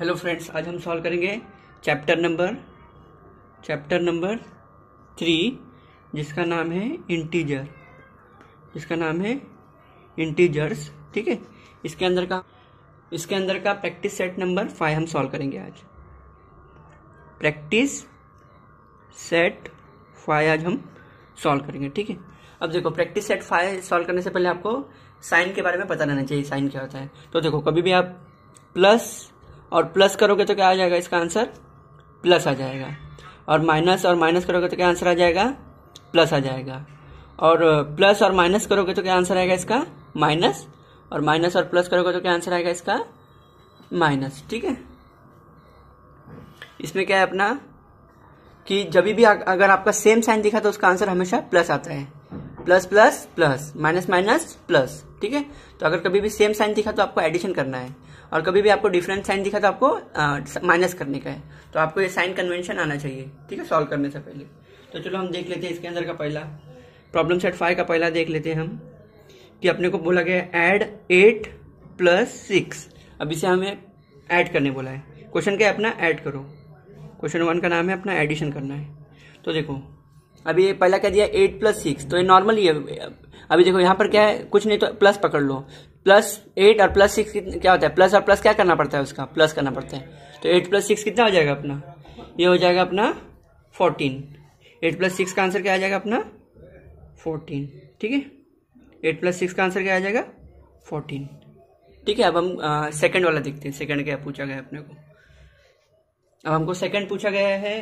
hello friends आज हम solve करेंगे chapter number chapter number three जिसका नाम है इंटीजर जिसका नाम है इंटीजर्स ठीक है इसके अंदर का इसके अंदर का प्रैक्टिस सेट नंबर फाइव हम सॉल्व करेंगे आज प्रैक्टिस सेट फाइव आज हम सॉल्व करेंगे ठीक है अब देखो प्रैक्टिस सेट फाइव सॉल्व करने से पहले आपको साइन के बारे में पता रहना चाहिए साइन क्या होता है तो देखो कभी भी आप प्लस और प्लस करोगे तो क्या आ जाएगा इसका आंसर प्लस आ जाएगा और माइनस और माइनस करोगे तो क्या आंसर आ जाएगा प्लस आ जाएगा और प्लस और माइनस करोगे तो क्या आंसर आएगा इसका माइनस और माइनस और प्लस करोगे तो क्या आंसर आएगा इसका माइनस ठीक है इसमें क्या है अपना कि जब भी अगर आपका सेम साइन दिखा तो उसका आंसर हमेशा प्लस आता है plus plus plus minus minus plus ठीक है तो अगर कभी भी सेम साइन दिखा तो आपको एडिशन करना है और कभी भी आपको डिफरेंट साइन दिखा तो आपको माइनस करने का है तो आपको ये साइन कन्वेंशन आना चाहिए ठीक है सॉल्व करने से पहले तो चलो हम देख लेते हैं इसके अंदर का पहला प्रॉब्लम सेट फाइव का पहला देख लेते हैं हम कि अपने को बोला गया एड एट प्लस सिक्स अब इसे हमें ऐड करने बोला है क्वेश्चन क्या है अपना ऐड करो क्वेश्चन वन का नाम है अपना एडिशन करना है तो देखो अभी ये पहला क्या दिया एट प्लस सिक्स तो ये नॉर्मल ही है अभी देखो यहाँ पर क्या है कुछ नहीं तो प्लस पकड़ लो प्लस एट और प्लस सिक्स क्या होता है प्लस और प्लस क्या करना पड़ता है उसका प्लस करना पड़ता है तो एट प्लस सिक्स कितना हो जाएगा अपना ये हो जाएगा अपना फोर्टीन एट प्लस सिक्स का आंसर क्या आ जाएगा अपना फोर्टीन ठीक है एट प्लस सिक्स का आंसर क्या आ जाएगा फोर्टीन ठीक है अब हम सेकंड वाला देखते हैं सेकंड क्या पूछा गया अपने को अब हमको सेकंड पूछा गया है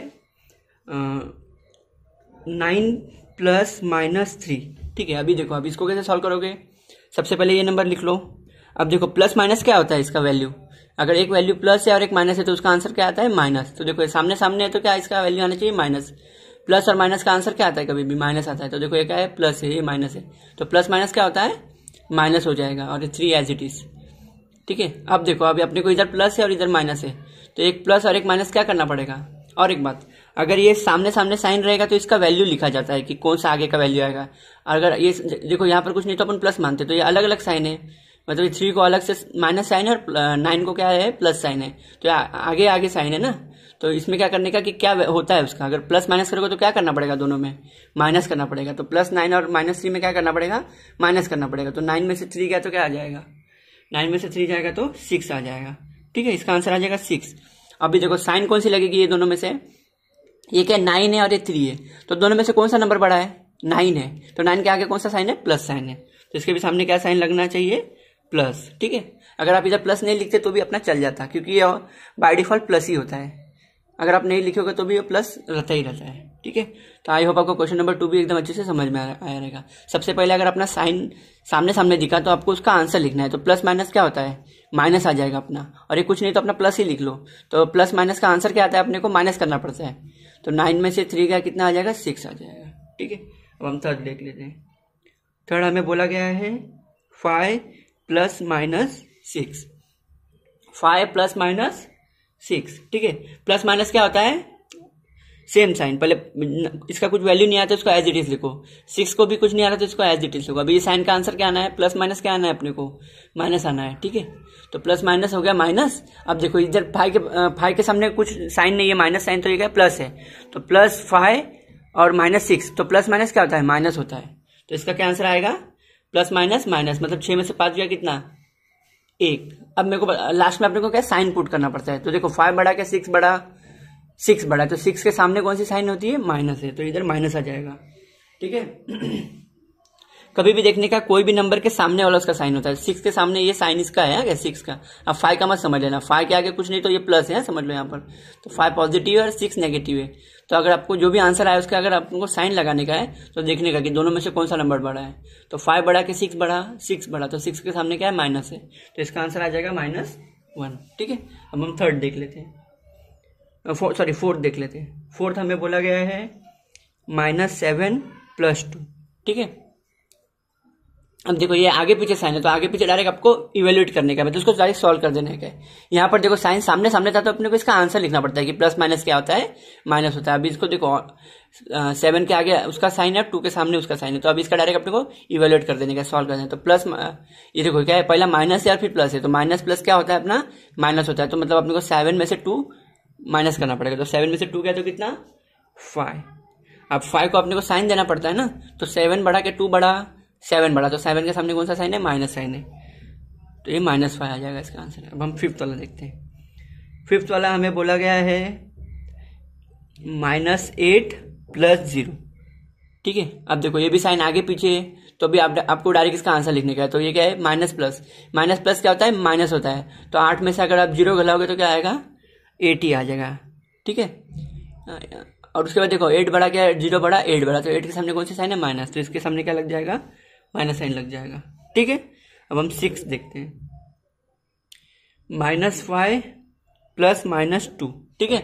नाइन प्लस माइनस थ्री ठीक है अभी देखो अब इसको कैसे सॉल्व करोगे सबसे पहले ये नंबर लिख लो अब देखो प्लस माइनस क्या होता है इसका वैल्यू अगर एक वैल्यू प्लस है और एक माइनस है तो उसका आंसर क्या आता है माइनस तो देखो सामने सामने है तो क्या इसका वैल्यू आना चाहिए माइनस प्लस और माइनस का आंसर क्या आता है कभी भी माइनस आता है तो देखो ये क्या है प्लस है ये माइनस है तो प्लस माइनस क्या होता है माइनस हो जाएगा और थ्री एज इट इज़ ठीक है अब देखो अभी अपने को इधर प्लस है और इधर माइनस है तो एक प्लस और एक माइनस क्या करना पड़ेगा और एक बात अगर ये सामने सामने साइन रहेगा तो इसका वैल्यू लिखा जाता है कि कौन सा आगे का वैल्यू आएगा अगर ये देखो यहाँ पर कुछ नहीं तो अपन प्लस मानते तो ये अलग अलग साइन है मतलब थ्री को अलग से माइनस साइन है और नाइन को क्या है प्लस साइन है तो आ, आगे आगे साइन है ना तो इसमें क्या करने का कि क्या होता है उसका अगर प्लस माइनस करोगे तो क्या करना पड़ेगा दोनों में माइनस करना पड़ेगा तो प्लस नाइन और माइनस थ्री में क्या करना पड़ेगा माइनस करना पड़ेगा तो नाइन में से थ्री गया तो क्या आ जाएगा नाइन में से थ्री जाएगा तो सिक्स आ जाएगा ठीक है इसका आंसर आ जाएगा सिक्स अभी देखो साइन कौन सी लगेगी ये दोनों में से ये क्या नाइन है और ये थ्री है तो दोनों में से कौन सा नंबर बड़ा है नाइन है तो नाइन के आगे कौन सा साइन है प्लस साइन है तो इसके भी सामने क्या साइन लगना चाहिए प्लस ठीक है अगर आप इधर प्लस नहीं लिखते तो भी अपना चल जाता क्योंकि ये बाय डिफॉल्ट प्लस ही होता है अगर आप नहीं लिखोगे तो भी ये प्लस रहता ही रहता है ठीक है तो आई होप आपको क्वेश्चन नंबर टू भी एकदम अच्छे से समझ में आया रहेगा सबसे पहले अगर अपना साइन सामने सामने दिखा तो आपको उसका आंसर लिखना है तो प्लस माइनस क्या होता है माइनस आ जाएगा अपना और ये कुछ नहीं तो अपना प्लस ही लिख लो तो प्लस माइनस का आंसर क्या आता है अपने को माइनस करना पड़ता है तो नाइन में से थ्री का कितना आ जाएगा सिक्स आ जाएगा ठीक है अब हम थर्ड देख लेते हैं थर्ड हमें बोला गया है five plus minus six five plus minus six ठीक है प्लस माइनस क्या होता है सेम साइन पहले इसका कुछ वैल्यू नहीं आता इसको एज इट इज लिखो सिक्स को भी कुछ नहीं आता तो इसको एज इट इज लिखो अभी ये साइन का आंसर क्या आना है प्लस माइनस क्या आना है अपने को माइनस आना है ठीक है तो प्लस माइनस हो गया माइनस अब देखो इधर फाइव के फाइव के सामने कुछ साइन नहीं है माइनस साइन तो ये क्या प्लस है तो प्लस फाइव और माइनस सिक्स तो प्लस माइनस क्या होता है माइनस होता है तो इसका क्या आंसर आएगा प्लस माइनस माइनस मतलब छः में से पाँच गया कितना एक अब मेरे को लास्ट में अपने को क्या साइन पुट करना पड़ता है तो देखो फाइव बड़ा क्या सिक्स बड़ा सिक्स बढ़ा तो सिक्स के सामने कौन सी साइन होती है माइनस है तो इधर माइनस आ जाएगा ठीक है कभी भी देखने का कोई भी नंबर के सामने वाला उसका साइन होता है सिक्स के सामने ये साइन इसका है हाँ, क्या सिक्स का अब फाइव का मत समझ लेना फाइव के आगे कुछ नहीं तो ये प्लस है हाँ, समझ लो यहाँ पर तो फाइव पॉजिटिव है और सिक्स नेगेटिव है तो अगर आपको जो भी आंसर आया उसका अगर आपको साइन लगाने का है तो देखने का कि दोनों में से कौन सा नंबर बड़ा है तो फाइव बढ़ा के सिक्स बढ़ा सिक्स बढ़ा तो सिक्स के सामने क्या है माइनस है तो इसका आंसर आ जाएगा माइनस वन ठीक है अब हम थर्ड देख लेते हैं फोर सॉरी फोर्थ देख लेते हैं फोर्थ हमें बोला गया है माइनस सेवन प्लस टू ठीक है अब देखो ये आगे पीछे साइन है तो आगे पीछे डायरेक्ट आपको इवेल्युएट करने का मतलब उसको डायरेक्ट सॉल्व कर देने का यहाँ पर देखो साइन सामने सामने था तो अपने को इसका आंसर लिखना पड़ता है कि प्लस माइनस क्या होता है माइनस होता है अभी इसको देखो सेवन के आगे उसका साइन है टू के सामने उसका साइन है तो अभी इसका डायरेक्ट अपने को इवेल्युएट कर देने का सॉल्व कर देने तो प्लस ये देखो क्या है पहला माइनस है और फिर प्लस है तो माइनस प्लस क्या होता है अपना माइनस होता है तो मतलब अपने को सेवन में से टू माइनस करना पड़ेगा तो सेवन में से टू गया तो कितना फाइव अब फाइव को अपने को साइन देना पड़ता है ना तो सेवन बढ़ा के टू बढ़ा सेवन बढ़ा तो सेवन के सामने कौन सा साइन है माइनस साइन है तो ये माइनस फाइव आ जाएगा इसका आंसर अब हम फिफ्थ वाला देखते हैं फिफ्थ वाला हमें बोला गया है माइनस एट प्लस जीरो ठीक है अब देखो ये भी साइन आगे पीछे है तो अभी आप, आपको डायरेक्ट इसका आंसर लिखने का है तो ये क्या है माइनस प्लस माइनस प्लस क्या होता है माइनस होता है तो आठ में से अगर आप जीरो घलाओगे तो क्या आएगा एटी आ जाएगा ठीक है और उसके बाद देखो एट बड़ा क्या जीरो बड़ा एट बड़ा तो एट के सामने कौन सी साइन है माइनस तो इसके सामने क्या लग जाएगा माइनस साइन लग जाएगा ठीक है अब हम सिक्स देखते हैं minus five plus minus two ठीक है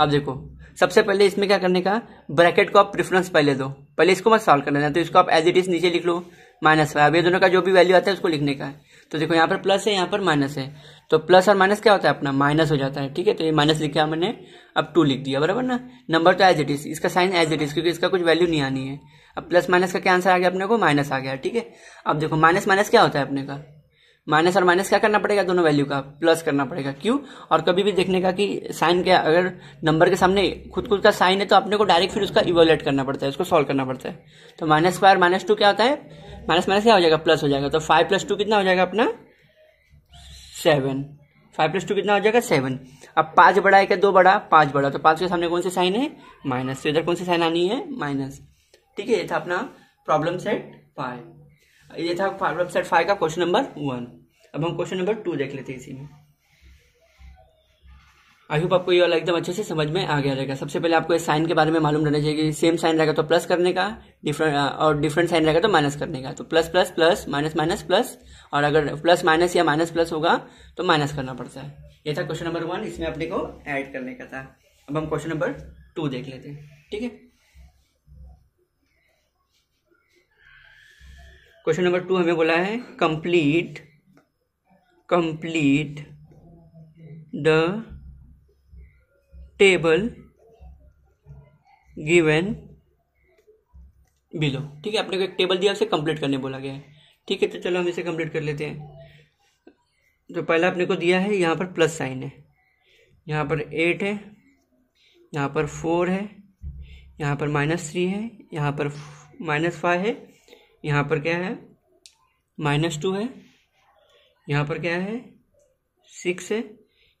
अब देखो सबसे पहले इसमें क्या करने का ब्रैकेट को आप प्रेफरेंस पहले दो पहले इसको मत सॉल्व कर लेना तो इसको आप एज इट इज नीचे लिख लो माइनस फाइव ये दोनों का जो भी वैल्यू आता है उसको लिखने का है तो देखो यहाँ पर प्लस है यहाँ पर माइनस है तो प्लस और माइनस क्या होता है अपना माइनस हो जाता है ठीक है तो ये माइनस लिखा मैंने अब टू लिख दिया बराबर ना नंबर तो एज इट इज इसका साइन एज इट इज क्योंकि इसका कुछ वैल्यू नहीं आनी है अब प्लस माइनस का क्या आंसर आ गया अपने को माइनस आ गया ठीक है अब देखो माइनस माइनस क्या होता है अपने का माइनस और माइनस क्या करना पड़ेगा दोनों वैल्यू का प्लस करना पड़ेगा क्यों और कभी भी देखने का कि साइन के अगर नंबर के सामने खुद खुद का साइन है तो अपने को डायरेक्ट फिर उसका इवोलेट करना पड़ता है उसको सॉल्व करना पड़ता है तो माइनस स्क्वायर माइनस टू क्या होता है माइनस माइनस क्या हो जाएगा प्लस हो जाएगा तो फाइव प्लस टू कितना हो जाएगा अपना सेवन फाइव प्लस टू कितना हो जाएगा सेवन अब पांच बड़ा है क्या दो बड़ा पांच बड़ा तो पांच के सामने कौन से साइन है माइनस तो इधर कौन सी साइन आनी है माइनस ठीक है ये था अपना प्रॉब्लम सेट फाइव ये था प्रॉब्लम सेट फाइव का क्वेश्चन नंबर वन अब हम क्वेश्चन नंबर टू देख लेते हैं इसी में आई होप आपको ये वाला एकदम अच्छे से समझ में आ गया रहेगा सबसे पहले आपको इस साइन के बारे में मालूम रहना चाहिए कि सेम साइन रहेगा तो प्लस करने का डिफरेंट और डिफरेंट साइन रहेगा तो माइनस करने का तो plus plus plus minus minus plus और अगर प्लस माइनस या माइनस प्लस होगा तो माइनस करना पड़ता है ये था क्वेश्चन नंबर वन इसमें अपने को ऐड करने का था अब हम क्वेश्चन नंबर टू देख लेते हैं ठीक है क्वेश्चन नंबर टू हमें बोला है complete complete the table given below ठीक है अपने को एक टेबल दिया उसे कंप्लीट करने बोला गया है ठीक है तो चलो हम इसे कंप्लीट कर लेते हैं तो पहला अपने को दिया है यहाँ पर प्लस साइन है यहाँ पर एट है यहाँ पर फोर है यहाँ पर माइनस थ्री है यहाँ पर माइनस फाइव है यहाँ पर क्या है माइनस टू है यहाँ पर क्या है सिक्स है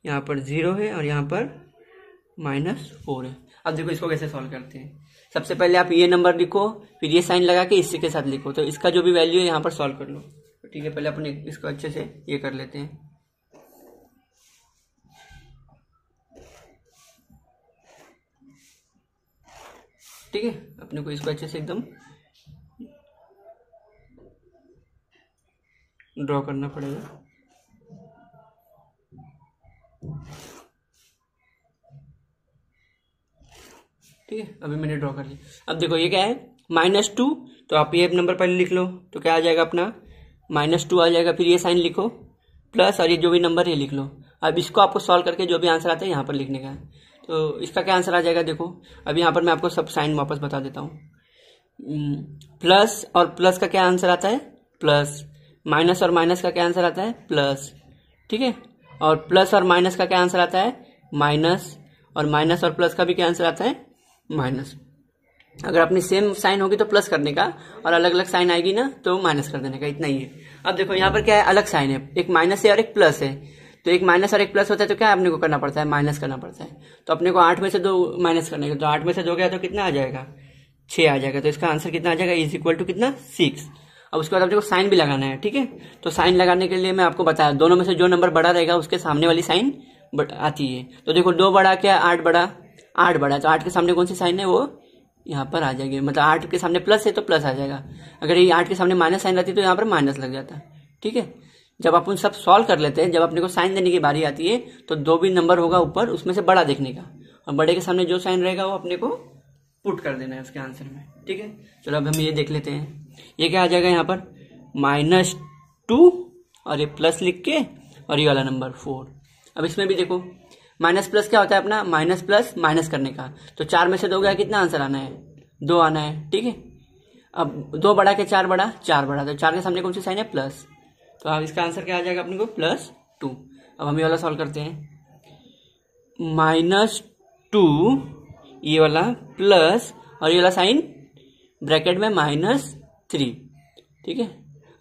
यहाँ पर ज़ीरो है और यहाँ पर माइनस फोर है अब देखो इसको कैसे सॉल्व करते हैं सबसे पहले आप ये नंबर लिखो फिर ये साइन लगा के इसी के साथ लिखो तो इसका जो भी वैल्यू है यहाँ पर सॉल्व कर लो तो ठीक है पहले अपन इसको अच्छे से ये कर लेते हैं ठीक है अपने को इसको अच्छे से एकदम ड्रॉ करना पड़ेगा ठीक है अभी मैंने ड्रॉ कर लिया अब देखो ये क्या है माइनस टू तो आप ये नंबर पहले लिख लो तो क्या आ जाएगा अपना माइनस टू आ जाएगा फिर ये साइन लिखो प्लस और ये जो भी नंबर है लिख लो अब इसको आपको सॉल्व करके जो भी आंसर आता है यहाँ पर लिखने का है तो इसका क्या आंसर आ जाएगा देखो अब यहाँ पर मैं आपको सब साइन वापस बता देता हूँ प्लस hmm, और प्लस का क्या आंसर आता है प्लस माइनस और माइनस का क्या आंसर आता है प्लस ठीक है और प्लस और माइनस का क्या आंसर आता है माइनस और माइनस और प्लस का भी क्या आंसर आता है माइनस अगर अपनी सेम साइन होगी तो प्लस करने का और अलग अलग साइन आएगी ना तो माइनस कर देने का इतना ही है अब देखो यहाँ पर क्या है अलग साइन है एक माइनस है और एक प्लस है तो एक माइनस और एक प्लस होता है तो क्या अपने को करना पड़ता है माइनस करना पड़ता है तो अपने को आठ में से दो माइनस करने का तो आठ में से दो गया तो कितना आ जाएगा छः आ जाएगा तो इसका आंसर कितना आ जाएगा इज इक्वल टू कितना सिक्स अब उसके बाद आपको साइन भी लगाना है ठीक है तो साइन लगाने के लिए मैं आपको बताया दोनों में से जो नंबर बड़ा रहेगा उसके सामने वाली साइन आती है तो देखो दो बड़ा क्या आठ बड़ा आठ बढ़ा तो आठ के सामने कौन सी साइन है वो यहाँ पर आ जाएगी मतलब आठ के सामने प्लस है तो प्लस आ जाएगा अगर ये आठ के सामने माइनस साइन रहती तो यहाँ पर माइनस लग जाता ठीक है जब आप उन सब सॉल्व कर लेते हैं जब अपने को साइन देने की बारी आती है तो दो भी नंबर होगा ऊपर उसमें से बड़ा देखने का और बड़े के सामने जो साइन रहेगा वो अपने को पुट कर देना है उसके आंसर में ठीक है चलो अब हम ये देख लेते हैं ये क्या आ जाएगा यहाँ पर माइनस टू और ये प्लस लिख के और ये वाला नंबर फोर अब इसमें भी देखो माइनस प्लस क्या होता है अपना माइनस प्लस माइनस करने का तो चार में से दो गया कितना आंसर आना है दो आना है ठीक है अब दो बड़ा के चार बड़ा चार बड़ा तो चार के सामने कौन सी साइन है प्लस तो अब इसका आंसर क्या आ जाएगा अपने को प्लस टू अब हम ये वाला सॉल्व करते हैं माइनस टू ये वाला प्लस और ये वाला साइन ब्रैकेट में माइनस थ्री ठीक है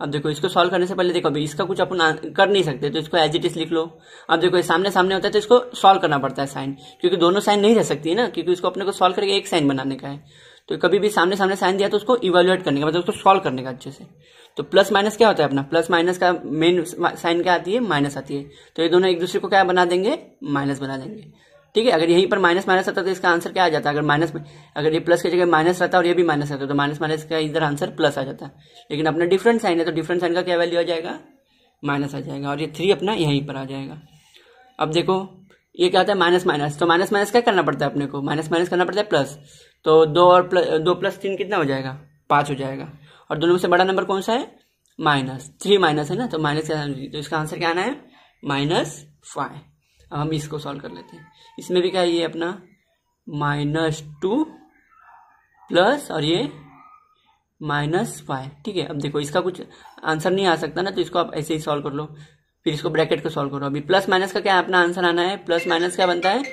अब देखो इसको सॉल्व करने से पहले देखो अभी इसका कुछ अपन कर नहीं सकते तो इसको एज इट इज लिख लो अब देखो ये सामने सामने होता है तो इसको सॉल्व करना पड़ता है साइन क्योंकि दोनों साइन नहीं रह सकती है ना क्योंकि उसको अपने को सॉल्व करके एक साइन बनाने का है तो कभी भी सामने सामने साइन दिया तो उसको इवेल्युएट करने का मतलब उसको सॉल्व करने का अच्छे से तो प्लस माइनस क्या होता है अपना प्लस माइनस का मेन साइन क्या आती है माइनस आती है तो ये दोनों एक दूसरे को क्या बना देंगे माइनस बना देंगे ठीक है अगर यहीं पर माइनस माइनस रहता तो इसका आंसर क्या आ जाता है अगर माइनस में अगर ये प्लस की जगह माइनस रहता और ये भी माइनस रहता तो माइनस माइनस का इधर आंसर प्लस आ जाता है लेकिन अपना डिफरेंट साइन है तो डिफरेंट साइन का क्या वैल्यू आ जाएगा माइनस आ जाएगा और ये थ्री अपना यहीं पर आ जाएगा अब देखो ये क्या होता है माइनस माइनस तो माइनस माइनस क्या करना पड़ता है अपने को माइनस माइनस करना पड़ता है प्लस तो दो और प्लस दो प्लस तीन कितना हो जाएगा पाँच हो जाएगा और दोनों में से बड़ा नंबर कौन सा है माइनस थ्री माइनस है ना तो माइनस तो इसका आंसर क्या आना है माइनस फाइव अब हम इसको सॉल्व कर लेते हैं इसमें भी क्या है ये अपना माइनस टू प्लस और ये माइनस फाइव ठीक है अब देखो इसका कुछ आंसर नहीं आ सकता ना तो इसको आप ऐसे ही सॉल्व कर लो फिर इसको ब्रैकेट को सॉल्व करो अभी प्लस माइनस का क्या अपना आंसर आना है प्लस माइनस क्या बनता है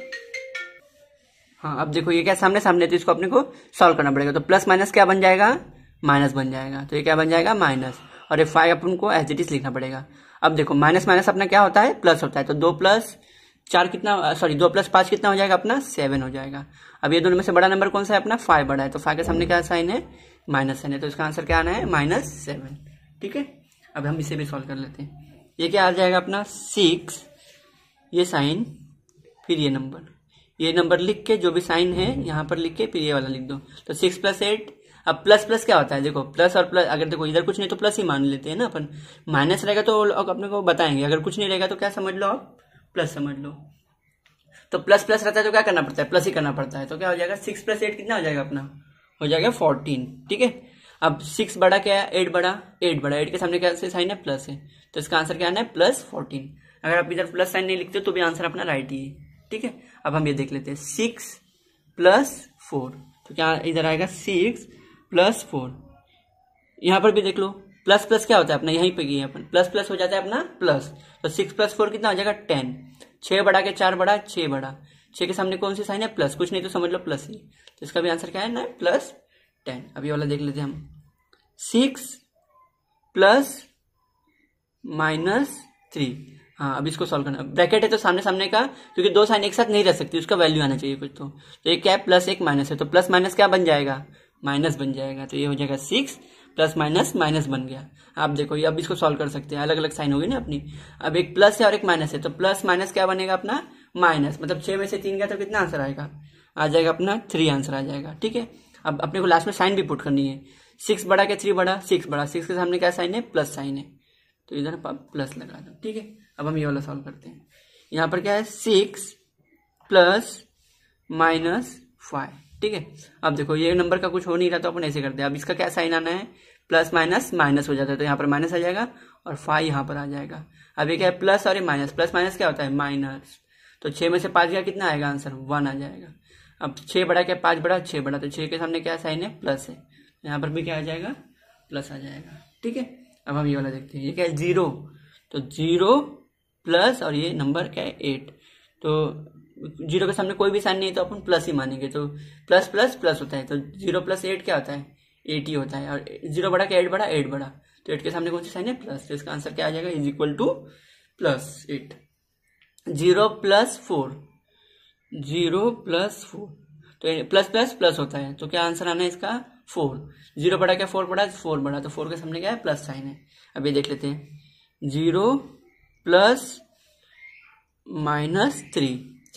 हाँ अब देखो ये क्या सामने सामने तो इसको अपने को सॉल्व करना पड़ेगा तो प्लस माइनस क्या बन जाएगा माइनस बन जाएगा तो ये क्या बन जाएगा माइनस और ये फाइव अपन को एज इट इज लिखना पड़ेगा अब देखो माइनस माइनस अपना क्या होता है प्लस होता है तो दो प्लस चार कितना सॉरी दो प्लस पाँच कितना हो जाएगा अपना सेवन हो जाएगा अब ये दोनों में से बड़ा नंबर कौन सा है अपना फाइव बड़ा है तो फाइव के सामने क्या साइन है माइनस साइन है तो इसका आंसर क्या आना है माइनस सेवन ठीक है अब हम इसे भी सॉल्व कर लेते हैं ये क्या आ जाएगा अपना सिक्स ये साइन फिर ये नंबर ये नंबर लिख के जो भी साइन है यहाँ पर लिख के फिर ये वाला लिख दो तो सिक्स प्लस एट अब प्लस प्लस क्या होता है देखो प्लस और प्लस अगर देखो इधर कुछ नहीं तो प्लस ही मान लेते हैं ना अपन माइनस रहेगा तो अपने को बताएंगे अगर कुछ नहीं रहेगा तो क्या समझ लो आप प्लस समझ लो तो प्लस प्लस रहता है तो क्या करना पड़ता है प्लस ही करना पड़ता है तो क्या हो जाएगा सिक्स प्लस एट कितना हो जाएगा अपना हो जाएगा फोर्टीन ठीक है अब सिक्स बड़ा क्या है एट बड़ा एट बड़ा एट के सामने क्या साइन है प्लस है तो इसका आंसर क्या आना है प्लस फोर्टीन अगर आप इधर प्लस साइन नहीं लिखते तो भी आंसर अपना राइट ही है ठीक है अब हम ये देख लेते हैं सिक्स प्लस फोर तो क्या इधर आएगा सिक्स प्लस फोर यहां पर भी देख लो प्लस प्लस क्या होता है अपना यहीं पे गए अपन प्लस प्लस हो जाता है अपना प्लस तो सिक्स प्लस फोर कितना हो जाएगा टेन छह बढ़ा के चार बढ़ा छह बढ़ा छह के सामने कौन सी साइन है प्लस कुछ नहीं तो समझ लो प्लस ही तो इसका भी आंसर क्या है ना प्लस टेन अभी वाला देख लेते हैं हम सिक्स प्लस माइनस थ्री हाँ अब इसको सॉल्व करना ब्रैकेट है तो सामने सामने का क्योंकि दो साइन एक साथ नहीं रह सकती उसका वैल्यू आना चाहिए कुछ तो तो एक क्या है प्लस एक माइनस है तो प्लस माइनस क्या बन जाएगा माइनस बन जाएगा तो ये हो जाएगा सिक्स प्लस माइनस माइनस बन गया आप देखो ये अब इसको सॉल्व कर सकते हैं अलग अलग साइन होगी ना अपनी अब एक प्लस है और एक माइनस है तो प्लस माइनस क्या बनेगा अपना माइनस मतलब छह में से तीन गया तो कितना आंसर आएगा आ जाएगा अपना थ्री आंसर आ जाएगा ठीक है अब अपने को लास्ट में साइन भी पुट करनी है सिक्स बड़ा क्या थ्री बड़ा सिक्स बड़ा सिक्स के सामने क्या साइन है प्लस साइन है तो इधर प्लस लगा दो ठीक है अब हम ये वाला सॉल्व करते हैं यहां पर क्या है सिक्स प्लस माइनस फाइव ठीक है अब देखो ये नंबर का कुछ हो नहीं रहा तो अपन ऐसे करते हैं अब इसका क्या साइन आना है प्लस माइनस माइनस हो जाता है तो यहाँ पर माइनस आ जाएगा और फाइव यहाँ पर आ जाएगा अब ये क्या है प्लस और ये माइनस प्लस माइनस क्या होता है माइनस तो छः में से पाँच का कितना आएगा आंसर वन आ जाएगा अब छः बड़ा क्या पाँच बड़ा छः बड़ा तो छः के सामने क्या साइन है प्लस है यहाँ पर भी क्या आ जाएगा प्लस आ जाएगा ठीक है अब हम ये वाला देखते हैं ये क्या है जीरो तो जीरो प्लस और ये नंबर क्या है एट तो जीरो के सामने कोई भी साइन नहीं तो अपन प्लस ही मानेंगे तो प्लस प्लस प्लस होता है तो जीरो प्लस एट क्या होता है एट ही होता है और जीरो बड़ा क्या एट बड़ा एट बड़ा तो एट के सामने कौन सी साइन है प्लस तो इसका आंसर क्या आ जाएगा is equal to plus eight zero plus four zero plus four तो प्लस प्लस प्लस होता है तो क्या आंसर आना है इसका फोर जीरो बड़ा क्या फोर बड़ा फोर बड़ा तो फोर के सामने क्या है प्लस साइन है अब ये देख लेते हैं जीरो प्लस माइनस थ्री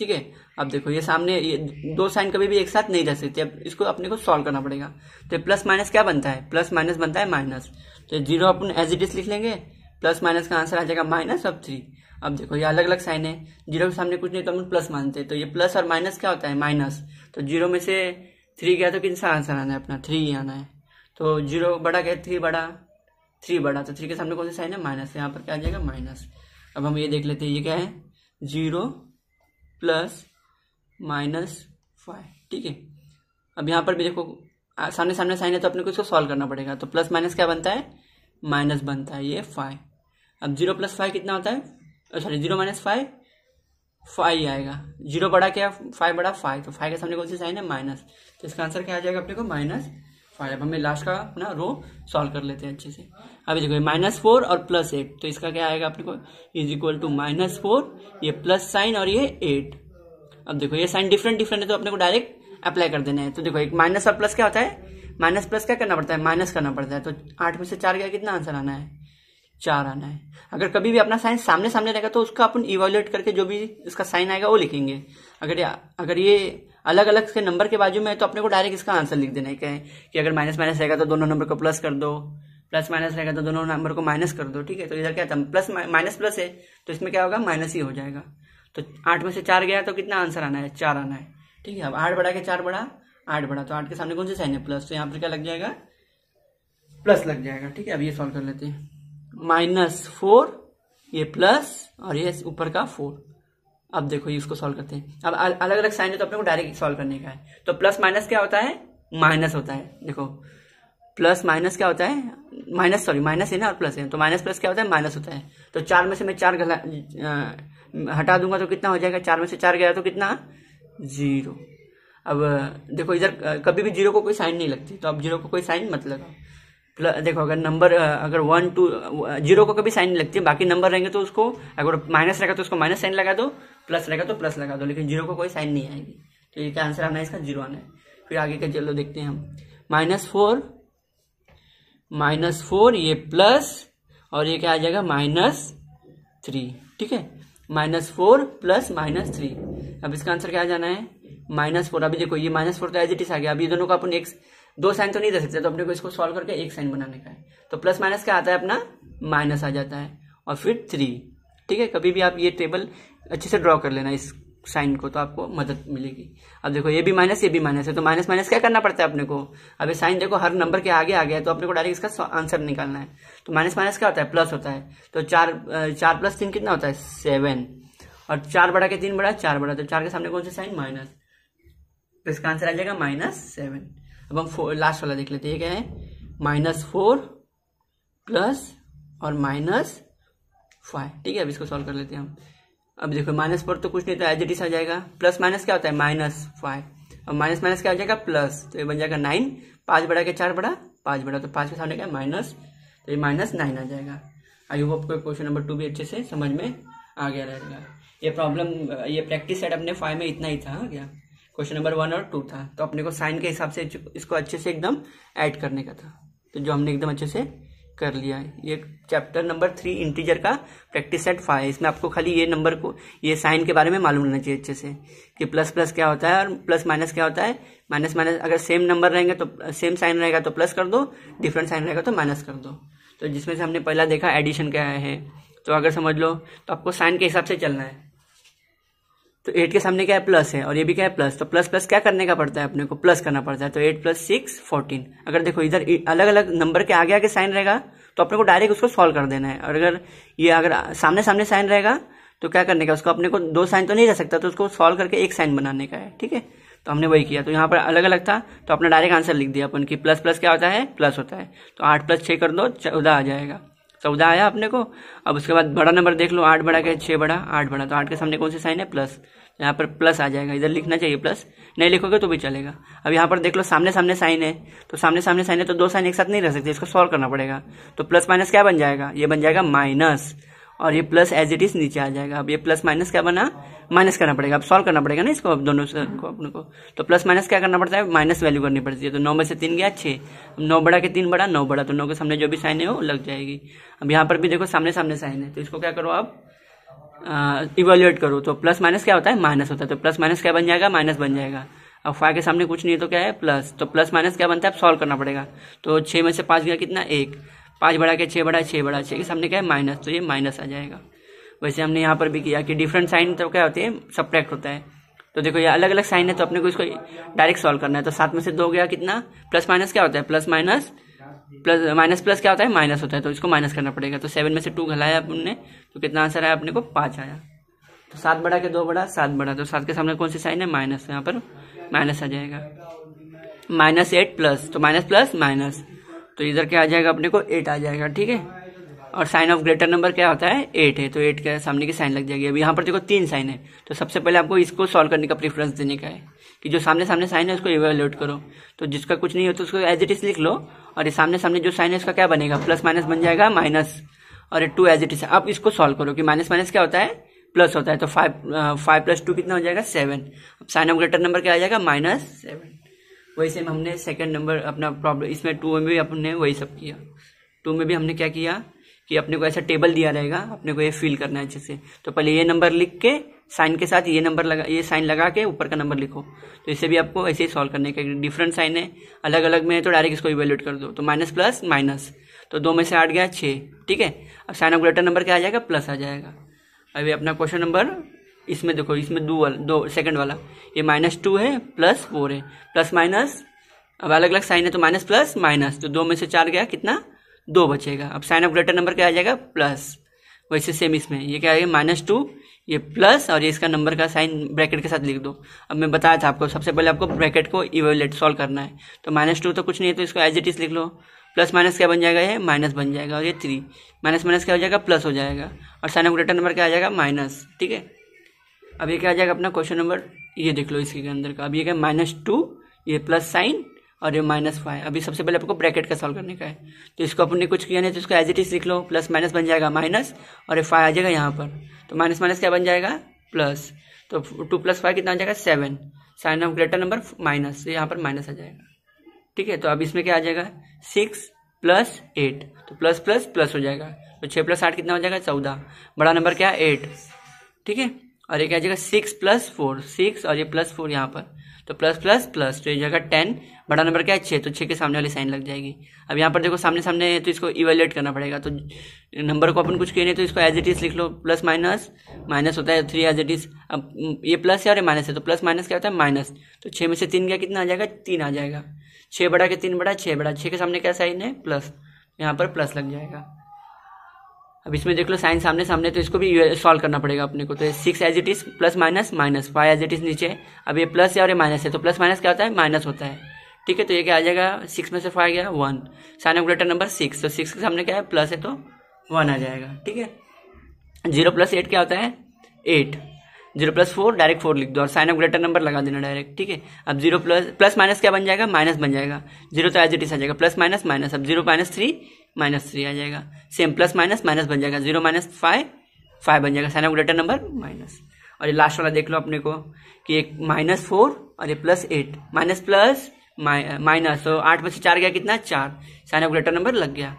ठीक है अब देखो ये सामने ये दो साइन कभी भी एक साथ नहीं रह सकते अब इसको अपने को सॉल्व करना पड़ेगा तो प्लस माइनस क्या बनता है प्लस माइनस बनता है माइनस तो जीरो अपन एज इट इज लिख लेंगे प्लस माइनस का आंसर आ जाएगा माइनस अब थ्री अब देखो ये अलग अलग साइन है जीरो के सामने कुछ नहीं तो हम प्लस मानते हैं तो ये प्लस और माइनस क्या होता है माइनस तो जीरो में से थ्री गया तो किन सा आंसर आना है अपना थ्री ही आना है तो जीरो बड़ा गया थ्री बड़ा थ्री बड़ा तो थ्री के सामने कौन सा साइन है माइनस यहाँ पर क्या आ जाएगा माइनस अब हम ये देख लेते हैं ये क्या है जीरो प्लस माइनस फाइव ठीक है अब यहाँ पर भी देखो सामने सामने साइन है तो अपने को इसको सॉल्व करना पड़ेगा तो प्लस माइनस क्या बनता है माइनस बनता है ये फाइव अब जीरो प्लस फाइव कितना होता है sorry zero minus five five आएगा जीरो बड़ा क्या फाइव बड़ा फाइव तो फाइव के सामने कौन सी साइन है माइनस तो इसका आंसर क्या आ जाएगा अपने को माइनस फाइव हाँ, अब हमें लास्ट का अपना रो सॉल्व कर लेते हैं अच्छे से अभी देखो माइनस फोर और प्लस एट तो इसका क्या आएगा अपने को is equal to minus four ये प्लस साइन और ये एट अब देखो ये साइन डिफरेंट डिफरेंट है तो अपने को डायरेक्ट अप्लाई कर देना है तो देखो एक माइनस और प्लस क्या होता है माइनस प्लस क्या करना पड़ता है माइनस करना पड़ता है तो आठ में से चार क्या कितना आंसर आना है चार आना है अगर कभी भी अपना साइन सामने सामने रहेगा तो उसका अपन इवेल्युएट करके जो भी इसका साइन आएगा वो लिखेंगे अगर अगर ये अलग अलग के नंबर के बाजू में है तो अपने को डायरेक्ट इसका आंसर लिख देना है है कि अगर माइनस माइनस रहेगा तो दोनों नंबर को प्लस कर दो प्लस माइनस रहेगा तो दोनों नंबर को माइनस कर दो ठीक है तो इधर क्या था प्लस माइनस प्लस है तो इसमें क्या होगा माइनस ही हो जाएगा तो आठ में से चार गया तो कितना आंसर आना है चार आना है ठीक है अब आठ बढ़ा के चार बढ़ा आठ बढ़ा तो आठ के सामने कौन से साइन है प्लस तो यहाँ पर क्या लग जाएगा प्लस लग जाएगा ठीक है अब ये सॉल्व कर लेते हैं माइनस फोर ये प्लस और ये ऊपर का फोर अब देखो ये उसको सॉल्व करते हैं अब अलग अलग साइन है तो अपने को डायरेक्ट सॉल्व करने का है तो प्लस माइनस क्या होता है माइनस होता है देखो प्लस माइनस क्या होता है माइनस सॉरी माइनस है ना और प्लस है तो माइनस प्लस क्या होता है माइनस होता है तो चार में से मैं चार गला हटा दूंगा तो कितना हो जाएगा चार में से चार गया तो कितना जीरो अब देखो इधर कभी भी जीरो को कोई साइन नहीं लगती तो अब जीरो को कोई साइन मत लगाओ देखो अगर नंबर अगर वन टू जीरो को कभी साइन लगती है बाकी नंबर रहेंगे तो उसको अगर माइनस रहेगा तो उसको माइनस साइन लगा दो प्लस रहेगा तो प्लस लगा दो लेकिन जीरो को कोई साइन नहीं आएगी तो ये क्या आंसर आना है इसका जीरो आना है फिर आगे का चलो देखते हैं हम माइनस फोर माइनस फोर ये प्लस और ये क्या आ जाएगा माइनस थ्री ठीक है minus four plus minus three अब इसका आंसर क्या आ जाना है माइनस फोर अभी देखो ये माइनस फोर तो एज इट इज आ गया अभी दोनों का अपन एक दो साइन तो नहीं दे सकते तो अपने को इसको सॉल्व करके एक साइन बनाने का है तो प्लस माइनस क्या आता है अपना माइनस आ जाता है और फिर थ्री ठीक है कभी भी आप ये टेबल अच्छे से ड्रॉ कर लेना इस साइन को तो आपको मदद मिलेगी अब देखो ये भी माइनस ये भी माइनस है तो माइनस माइनस क्या करना पड़ता है अपने को अब ये साइन देखो हर नंबर के आगे आ गया है तो अपने को डायरेक्ट इसका आंसर निकालना है तो माइनस माइनस क्या होता है प्लस होता है तो चार चार प्लस तीन कितना होता है सेवन और चार बड़ा के तीन बड़ा चार बड़ा तो चार के सामने कौन सा साइन माइनस तो इसका आंसर आ जाएगा माइनस सेवन अब हम लास्ट वाला देख लेते हैं क्या है माइनस फोर प्लस और माइनस फाइव ठीक है अब इसको सॉल्व कर लेते हैं हम अब देखो माइनस फोर तो कुछ नहीं तो एज इट इज आ जाएगा प्लस माइनस क्या होता है माइनस फाइव अब माइनस माइनस क्या हो जाएगा प्लस तो ये बन जाएगा नाइन पांच बड़ा के चार बड़ा पांच बड़ा तो पांच के सामने क्या माइनस तो ये माइनस नाइन आ जाएगा आई होप आपको क्वेश्चन नंबर टू भी अच्छे से समझ में आ गया रहेगा ये प्रॉब्लम ये प्रैक्टिस सेट अपने फाइव में इतना ही था हाँ, क्या क्वेश्चन नंबर वन और टू था तो अपने को साइन के हिसाब से इसको अच्छे से एकदम ऐड करने का था तो जो हमने एकदम अच्छे से कर लिया है ये चैप्टर नंबर थ्री इंटीजर का प्रैक्टिस सेट फाइव इसमें आपको खाली ये नंबर को ये साइन के बारे में मालूम रहना चाहिए अच्छे से कि प्लस प्लस क्या होता है और प्लस माइनस क्या होता है माइनस माइनस अगर सेम नंबर रहेंगे तो सेम साइन रहेगा तो प्लस कर दो डिफरेंट साइन रहेगा तो माइनस कर दो तो जिसमें से हमने पहला देखा एडिशन क्या है तो अगर समझ लो तो आपको साइन के हिसाब से चलना है तो एट के सामने क्या है प्लस है और ये भी क्या है प्लस तो प्लस प्लस क्या करने का पड़ता है अपने को प्लस करना पड़ता है तो एट प्लस सिक्स फोर्टीन अगर देखो इधर अलग अलग नंबर के आगे आगे साइन रहेगा तो अपने को डायरेक्ट उसको सॉल्व कर देना है और अगर ये अगर सामने सामने साइन रहेगा तो क्या करने का उसको अपने को दो साइन तो नहीं रह सकता तो उसको सॉल्व करके एक साइन बनाने का है ठीक है तो हमने वही किया तो यहाँ पर अलग अलग था तो अपना डायरेक्ट आंसर लिख दिया अपन की प्लस प्लस क्या होता है प्लस होता है तो आठ प्लस छः कर दो चौदह आ जाएगा चौदह आया अपने को अब उसके बाद बड़ा नंबर देख लो आठ बड़ा क्या छः बड़ा आठ बड़ा तो आठ के सामने कौन सी साइन है प्लस यहाँ पर प्लस आ जाएगा इधर लिखना चाहिए प्लस नहीं लिखोगे तो भी चलेगा अब यहाँ पर देख लो सामने सामने साइन है तो सामने सामने साइन है तो दो साइन एक साथ नहीं रह सकते इसको सॉल्व करना पड़ेगा तो प्लस माइनस क्या बन जाएगा ये बन जाएगा माइनस और ये प्लस एज इट इज नीचे आ जाएगा अब ये प्लस माइनस क्या बना माइनस करना पड़ेगा अब सॉल्व करना पड़ेगा ना इसको अब दोनों को अपने को तो प्लस माइनस क्या करना पड़ता है माइनस वैल्यू करनी पड़ती है तो नौ में से तीन गया छः नौ बड़ा के तीन बड़ा नौ बड़ा तो नौ के सामने जो भी साइन है वो लग जाएगी अब यहाँ पर भी देखो सामने सामने साइन है तो इसको क्या करो आप इवेल्युएट करो तो प्लस माइनस क्या होता है माइनस होता है तो प्लस माइनस क्या बन जाएगा माइनस बन जाएगा अब फाइव के सामने कुछ नहीं है तो क्या है प्लस तो प्लस माइनस क्या बनता है अब सॉल्व करना पड़ेगा तो छः में से पाँच गया कितना एक पाँच बड़ा के छः बड़ा छः बड़ा छः के सामने क्या है माइनस तो ये माइनस आ जाएगा वैसे हमने यहाँ पर भी किया कि डिफरेंट साइन तो क्या होते हैं सप्रैक्ट होता है तो देखो ये अलग अलग साइन है तो अपने को इसको डायरेक्ट सॉल्व करना है तो सात में से दो गया कितना प्लस माइनस क्या होता है plus minus plus minus plus क्या होता है माइनस होता है तो इसको माइनस करना पड़ेगा तो सेवन में से टू घलाया अपने तो कितना आंसर आया अपने को पाँच आया तो सात बड़ा के दो बड़ा सात बड़ा तो सात के सामने कौन सी साइन है माइनस तो यहाँ पर माइनस आ जाएगा माइनस एट प्लस तो माइनस प्लस माइनस तो इधर क्या आ जाएगा अपने को एट आ जाएगा ठीक है और साइन ऑफ ग्रेटर नंबर क्या होता है एट है तो एट के सामने की साइन लग जाएगी अब यहाँ पर देखो तीन साइन है तो सबसे पहले आपको इसको सॉल्व करने का प्रेफरेंस देने का है कि जो सामने सामने साइन है उसको इवेल्यूट करो तो जिसका कुछ नहीं हो तो उसको एज इट इज लिख लो और ये सामने सामने जो साइन है उसका क्या बनेगा प्लस माइनस बन जाएगा माइनस और ये टू एज इट इज अब इसको सॉल्व करो कि माइनस माइनस क्या होता है प्लस होता है तो फाइव फाइव प्लस टू कितना हो जाएगा सेवन अब साइन ऑफ ग्रेटर नंबर क्या आ जाएगा माइनस सेवन वही सेम हमने सेकंड नंबर अपना प्रॉब्लम इसमें टू में भी अपने वही सब किया टू में भी हमने क्या किया कि अपने को ऐसा टेबल दिया रहेगा अपने को ये फिल करना है अच्छे से तो पहले ये नंबर लिख के साइन के साथ ये नंबर लगा ये साइन लगा के ऊपर का नंबर लिखो तो इसे भी आपको ऐसे ही सॉल्व करने का डिफरेंट साइन है अलग अलग में है तो डायरेक्ट इसको इवेल्यूट कर दो तो माइनस प्लस माइनस तो दो में से आठ गया छः ठीक है अब साइन ऑफ ग्रेटर नंबर क्या आ जाएगा प्लस आ जाएगा अभी अपना क्वेश्चन नंबर इसमें देखो इसमें दो वाला दो सेकंड वाला ये माइनस टू है प्लस फोर है प्लस माइनस अब अलग अलग साइन है तो माइनस प्लस माइनस तो दो में से चार गया कितना दो बचेगा अब साइन ऑफ ग्रेटर नंबर क्या आ जाएगा प्लस वैसे सेम इसमें ये क्या आएगा माइनस टू ये प्लस और ये इसका नंबर का साइन ब्रैकेट के साथ लिख दो अब मैं बताया था आपको सबसे पहले आपको ब्रैकेट को इवेलेट सॉल्व करना है तो माइनस टू तो कुछ नहीं है तो इसको एज इट इज लिख लो प्लस माइनस क्या बन जाएगा ये माइनस बन जाएगा और ये थ्री माइनस माइनस क्या हो जाएगा प्लस हो जाएगा और साइन ऑफ ग्रेटर नंबर क्या आ जाएगा माइनस ठीक है अब ये क्या आ जाएगा अपना क्वेश्चन नंबर ये देख लो इसके अंदर का अब ये क्या माइनस टू ये प्लस साइन और ये माइनस फाइव अभी सबसे पहले आपको ब्रैकेट का सॉल्व करने का है तो इसको अपने कुछ किया नहीं तो इसको एज इट इज लिख लो प्लस माइनस बन जाएगा माइनस और ये फाइव आ जाएगा यहाँ पर तो माइनस माइनस क्या बन जाएगा प्लस तो टू प्लस फाइव कितना आ जाएगा seven sign of greater number minus यहाँ पर माइनस आ जाएगा ठीक है तो अब इसमें क्या आ जाएगा सिक्स प्लस एट तो प्लस प्लस प्लस हो जाएगा तो छः प्लस आठ कितना हो जाएगा चौदह बड़ा नंबर क्या है एट ठीक है और ये क्या जाएगा सिक्स प्लस फोर सिक्स और ये प्लस फोर यहाँ पर तो प्लस प्लस प्लस तो ये जगह टेन बड़ा नंबर क्या है छः तो छः के सामने वाली साइन लग जाएगी अब यहाँ पर देखो सामने सामने है तो इसको इवेल्युएट करना पड़ेगा तो नंबर को अपन कुछ नहीं तो इसको एज इट इज़ लिख लो प्लस माइनस माइनस होता है थ्री एज इट इज़ अब ये प्लस है और ये माइनस है तो प्लस माइनस क्या होता है माइनस तो छः में से तीन क्या कितना आ जाएगा तीन आ जाएगा छः बड़ा के तीन बड़ा छः बड़ा छः के सामने क्या साइन है प्लस यहाँ पर प्लस लग जाएगा अब इसमें देख लो साइन सामने सामने तो इसको भी सॉल्व करना पड़ेगा अपने को तो six as it is plus minus minus five as it is नीचे अब ये प्लस है और ये माइनस है तो प्लस माइनस क्या होता है माइनस होता है ठीक है तो ये क्या आ जाएगा सिक्स में से फाइव गया one sign of greater number six तो सिक्स के सामने क्या है प्लस है तो वन आ जाएगा ठीक है जीरो प्लस एट क्या होता है eight zero plus four direct four लिख दो और साइन ऑफ ग्रेटर नंबर लगा देना डायरेक्ट ठीक है अब जीरो प्लस प्लस माइनस क्या बन जाएगा माइनस बन जाएगा जीरो तो एज इट इज आ जाएगा प्लस माइनस माइनस अब zero minus three minus three आ जाएगा सेम प्लस माइनस माइनस बन जाएगा जीरो माइनस फाइव फाइव बन जाएगा sign of greater number minus और ये लास्ट वाला देख लो अपने को कि एक माइनस फोर और ये plus eight minus plus minus तो आठ में से चार गया कितना चार साइन ऑफ ग्रेटर नंबर लग गया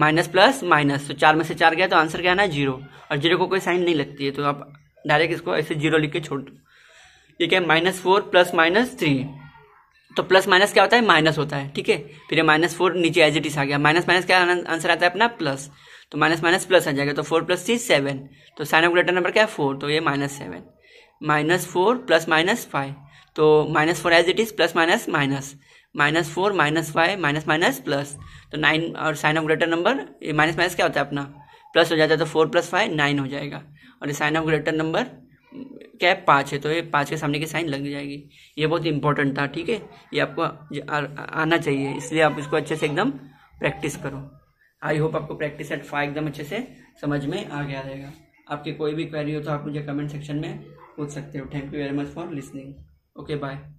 माइनस प्लस माइनस तो चार में से चार गया तो आंसर क्या आना जीरो और जीरो को कोई साइन नहीं लगती है तो आप डायरेक्ट इसको ऐसे जीरो लिख के छोड़ दो ये क्या minus four plus minus three तो प्लस माइनस क्या होता है माइनस होता है ठीक है फिर माइनस फोर नीचे एज इट इज आ गया माइनस माइनस क्या आंसर आता है अपना प्लस तो माइनस माइनस प्लस आ जाएगा तो फोर प्लस थ्री सेवन तो साइन ऑफ ग्रेटर नंबर क्या है फोर तो ये minus seven minus four plus minus five तो minus four as it is plus minus minus minus four minus five minus minus plus तो nine और sign of greater number ये minus minus क्या होता है अपना प्लस हो जाता है तो फोर प्लस फाइव नाइन हो जाएगा और ये साइन ऑफ ग्रेटर नंबर कैप पाँच है तो ये पाँच के सामने की साइन लग जाएगी ये बहुत इंपॉर्टेंट था ठीक है ये आपको आना चाहिए इसलिए आप इसको अच्छे से एकदम प्रैक्टिस करो आई होप आपको प्रैक्टिस एट फाइव एकदम अच्छे से समझ में आ गया रहेगा आपकी कोई भी क्वेरी हो तो आप मुझे कमेंट सेक्शन में पूछ सकते हो thank you very much for listening okay bye